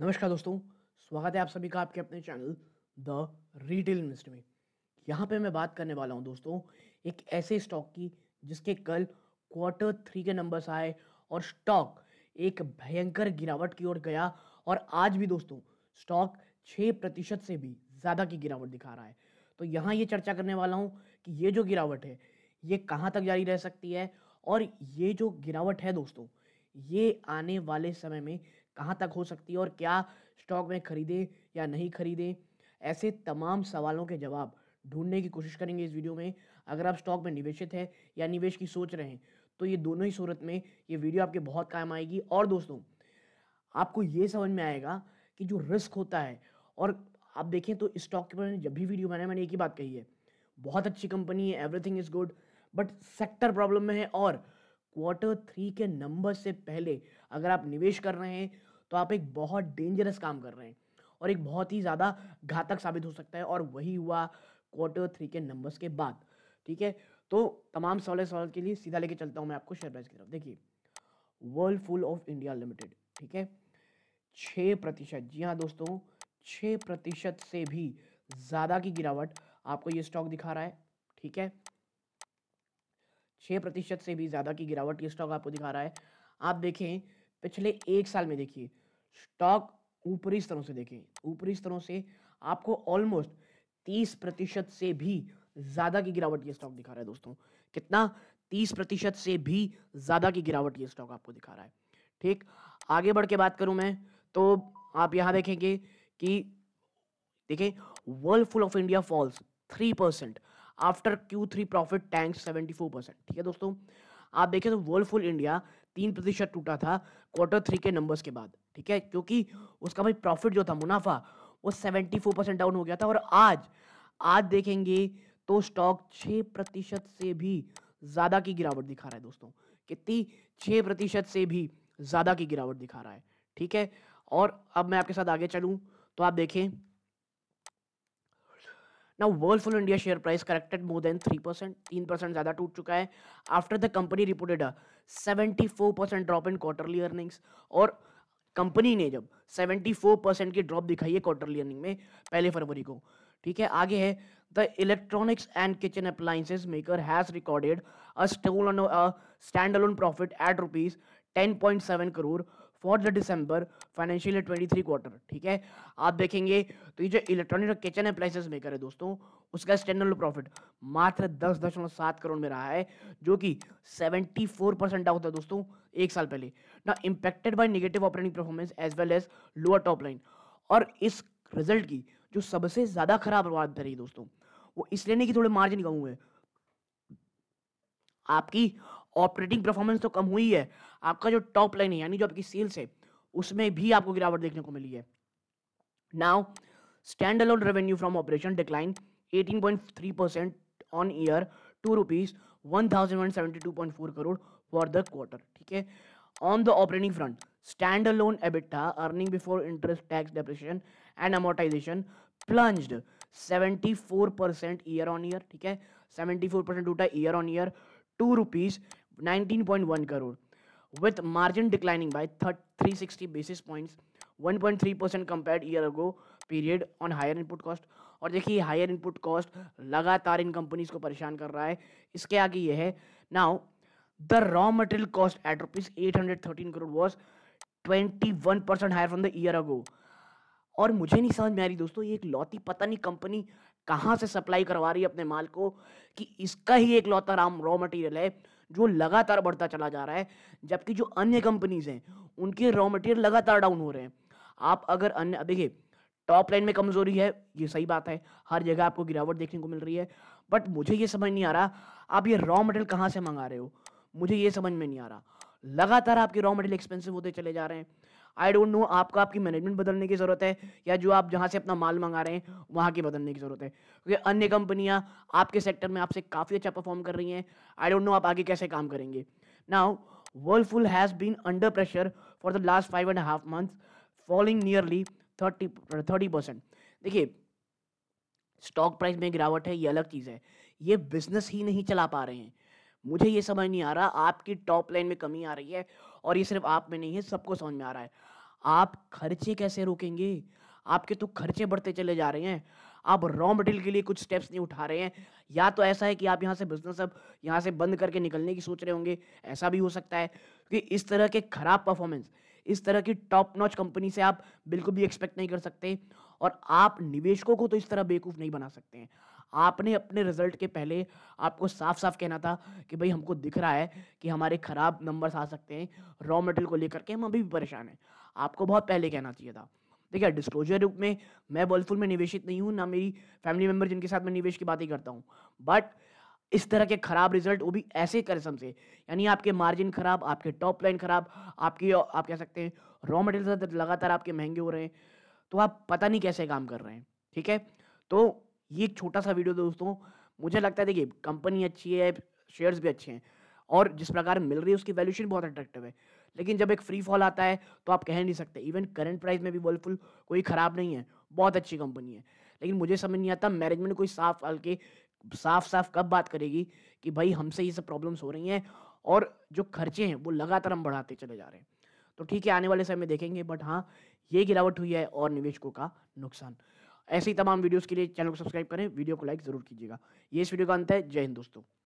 नमस्कार दोस्तों स्वागत है आप सभी का आपके अपने चैनल द रिटेल इन्वेस्ट में यहाँ पे मैं बात करने वाला हूँ दोस्तों एक ऐसे स्टॉक की जिसके कल क्वार्टर थ्री के नंबर्स आए और स्टॉक एक भयंकर गिरावट की ओर गया और आज भी दोस्तों स्टॉक छः प्रतिशत से भी ज़्यादा की गिरावट दिखा रहा है तो यहाँ ये चर्चा करने वाला हूँ कि ये जो गिरावट है ये कहाँ तक जारी रह सकती है और ये जो गिरावट है दोस्तों ये आने वाले समय में कहाँ तक हो सकती है और क्या स्टॉक में खरीदें या नहीं खरीदें ऐसे तमाम सवालों के जवाब ढूंढने की कोशिश करेंगे इस वीडियो में अगर आप स्टॉक में निवेशित हैं या निवेश की सोच रहे हैं तो ये दोनों ही सूरत में ये वीडियो आपके बहुत काम आएगी और दोस्तों आपको ये समझ में आएगा कि जो रिस्क होता है और आप देखें तो स्टॉक के बारे में जब भी वीडियो बनाया मैंने एक ही बात कही है बहुत अच्छी कंपनी है everything is good but sector problem में है और क्वार्टर थ्री के नंबर से पहले अगर आप निवेश कर रहे हैं तो आप एक बहुत डेंजरस काम कर रहे हैं और एक बहुत ही ज़्यादा घातक साबित हो सकता है और वही हुआ क्वार्टर थ्री के नंबर्स के बाद ठीक है तो तमाम सवाल सवाल के लिए सीधा लेके चलता हूँ मैं आपको शेयर प्राइस की तरफ देखिए Whirlpool of India limited ठीक है छः प्रतिशत जी हाँ दोस्तों छः प्रतिशत से भी ज़्यादा की गिरावट आपको ये स्टॉक दिखा रहा है ठीक है छः प्रतिशत से भी ज़्यादा की गिरावट ये स्टॉक आपको दिखा रहा है आप देखें पिछले एक साल में देखिए स्टॉक ऊपरी स्तरों से देखें ऊपरी स्तरों से आपको ऑलमोस्ट तीस प्रतिशत से भी ज़्यादा की गिरावट ये स्टॉक दिखा रहा है दोस्तों कितना तीस प्रतिशत से भी ज़्यादा की गिरावट ये स्टॉक आपको दिखा रहा है ठीक आगे बढ़ के बात करूं मैं तो आप यहाँ देखेंगे कि देखें Whirlpool of India falls three percent after Q three profit tank seventy four percent ठीक है दोस्तों आप देखें तो वर्ल्ड फुल इंडिया तीन प्रतिशत टूटा था क्वार्टर थ्री के नंबर्स के बाद ठीक है क्योंकि उसका भाई प्रॉफिट जो था मुनाफा वो सेवेंटी फोर परसेंट डाउन हो गया था और आज आज देखेंगे तो स्टॉक छः प्रतिशत से भी ज़्यादा की गिरावट दिखा रहा है दोस्तों कितनी छः प्रतिशत से भी ज़्यादा की गिरावट दिखा रहा है ठीक है और अब मैं आपके साथ आगे चलूँ तो आप देखें now Whirlpool India share price corrected more than three percent तीन परसेंट ज़्यादा टूट चुका है after the company reported seventy four percent drop in quarterly earnings और कंपनी ने जब सेवेंटी फोर परसेंट की ड्रॉप दिखाई है क्वार्टरली अर्निंग में पहले फरवरी को ठीक है आगे है the electronics and kitchen appliances maker has recorded a standalone profit at rupees ten point seven crore for the December financial year twenty three quarter ठीक है आप देखेंगे तो ये जो इलेक्ट्रॉनिक और किचन अप्लाइंसेस मेकर है दोस्तों उसका स्टैंडर्ड प्रॉफिट मात्र दस दशमलव सात करोड़ में रहा है जो कि सेवेंटी फोर परसेंट डाउन है दोस्तों एक साल पहले ना impacted by negative operating performance as well as lower top line और इस रिजल्ट की जो सबसे ज़्यादा खराब बात रही दोस्तों वो इसलिए नहीं कि थोड़े मार्जिन कम हुए आपकी ऑपरेटिंग परफॉर्मेंस तो कम हुई है आपका जो टॉप लाइन है यानी जो आपकी सेल्स है उसमें भी आपको गिरावट देखने को मिली है now standalone revenue from operation decline eighteen point three percent on year to rupees one thousand one seventy two point four crore for the quarter ठीक है on the operating front standalone EBITDA earning before interest tax depreciation and amortisation amortisation seventy four percent year on year ठीक है seventy four percent टूटा year on year to rupees 19.1 by thirty three sixty basis point one point three percent compare year ago period on higher input cost और देखिए higher input cost लगातार इन companies को परेशान कर रहा है इसके आगे ये है now the raw material cost at rupees eight hundred thirteen crore was twenty one percent higher from the year ago और मुझे नहीं समझ में आ रही दोस्तों ये एक लौती पता नहीं कंपनी कहाँ से सप्लाई करवा रही है अपने माल को कि इसका ही एक लौता राम रॉ मटेरियल है जो लगातार बढ़ता चला जा रहा है जबकि जो अन्य कंपनीज हैं उनके रॉ मटेरियल लगातार डाउन हो रहे हैं आप अगर अन्य देखिए टॉप लाइन में कमजोरी है ये सही बात है हर जगह आपको गिरावट देखने को मिल रही है बट मुझे ये समझ नहीं आ रहा आप ये रॉ मटेरियल कहाँ से मंगा रहे हो मुझे ये समझ में नहीं आ रहा लगातार आपके रॉ मटेरियल एक्सपेंसिव होते चले जा रहे हैं आई डोंट नो आपका आपकी मैनेजमेंट बदलने की ज़रूरत है या जो आप जहाँ से अपना माल मंगा रहे हैं वहाँ की बदलने की ज़रूरत है क्योंकि अन्य कंपनियाँ आपके सेक्टर में आपसे काफ़ी अच्छा परफॉर्म कर रही हैं आई डोंट नो आप आगे कैसे काम करेंगे now Whirlpool has been under pressure for the last five and half month falling nearly thirty thirty percent देखिए स्टॉक प्राइस में गिरावट है ये अलग चीज़ है ये बिजनेस ही नहीं चला पा रहे हैं मुझे ये समझ नहीं आ रहा आपकी टॉप लाइन में कमी आ रही है और ये सिर्फ आप में नहीं है सबको समझ में आ रहा है आप खर्चे कैसे रोकेंगे आपके तो खर्चे बढ़ते चले जा रहे हैं आप रॉ मटेरियल के लिए कुछ स्टेप्स नहीं उठा रहे हैं या तो ऐसा है कि आप यहाँ से बिजनेस अब यहाँ से बंद करके निकलने की सोच रहे होंगे ऐसा भी हो सकता है कि इस तरह के खराब परफॉर्मेंस इस तरह की टॉप नॉच कंपनी से आप बिल्कुल भी एक्सपेक्ट नहीं कर सकते और आप निवेशकों को तो इस तरह बेवकूफ़ नहीं बना सकते हैं आपने अपने रिजल्ट के पहले आपको साफ साफ कहना था कि भाई हमको दिख रहा है कि हमारे ख़राब नंबर्स आ सकते हैं रॉ मेटेरियल को लेकर के हम अभी भी परेशान हैं आपको बहुत पहले कहना चाहिए था देखिए डिस्क्लोजर रूप में मैं बॉलफुल में निवेशित नहीं हूँ ना मेरी फैमिली मेम्बर जिनके साथ मैं निवेश की बातें करता हूँ बट इस तरह के खराब रिजल्ट वो भी ऐसे करिश्म से यानी आपके मार्जिन खराब आपके टॉप लाइन खराब आपकी आप कह सकते हैं रॉ मटेरियल लगातार आपके महंगे हो रहे हैं तो आप पता नहीं कैसे काम कर रहे हैं ठीक है तो ये एक छोटा सा वीडियो दोस्तों मुझे लगता है देखिए कंपनी अच्छी है शेयर्स भी अच्छे हैं और जिस प्रकार मिल रही है उसकी वैल्यूशन बहुत अट्रैक्टिव है लेकिन जब एक फ्री फॉल आता है तो आप कह नहीं सकते इवन करंट प्राइस में भी वर्लफुल कोई ख़राब नहीं है बहुत अच्छी कंपनी है लेकिन मुझे समझ नहीं आता मैनेजमेंट कोई साफ हल्के साफ साफ कब बात करेगी कि भाई हमसे ये सब प्रॉब्लम्स हो रही हैं और जो खर्चे हैं वो लगातार हम बढ़ाते चले जा रहे हैं तो ठीक है आने वाले समय में देखेंगे बट हाँ ये गिरावट हुई है और निवेशकों का नुकसान ऐसी तमाम वीडियोस के लिए चैनल को सब्सक्राइब करें वीडियो को लाइक ज़रूर कीजिएगा ये इस वीडियो का अंत है जय हिंद दोस्तों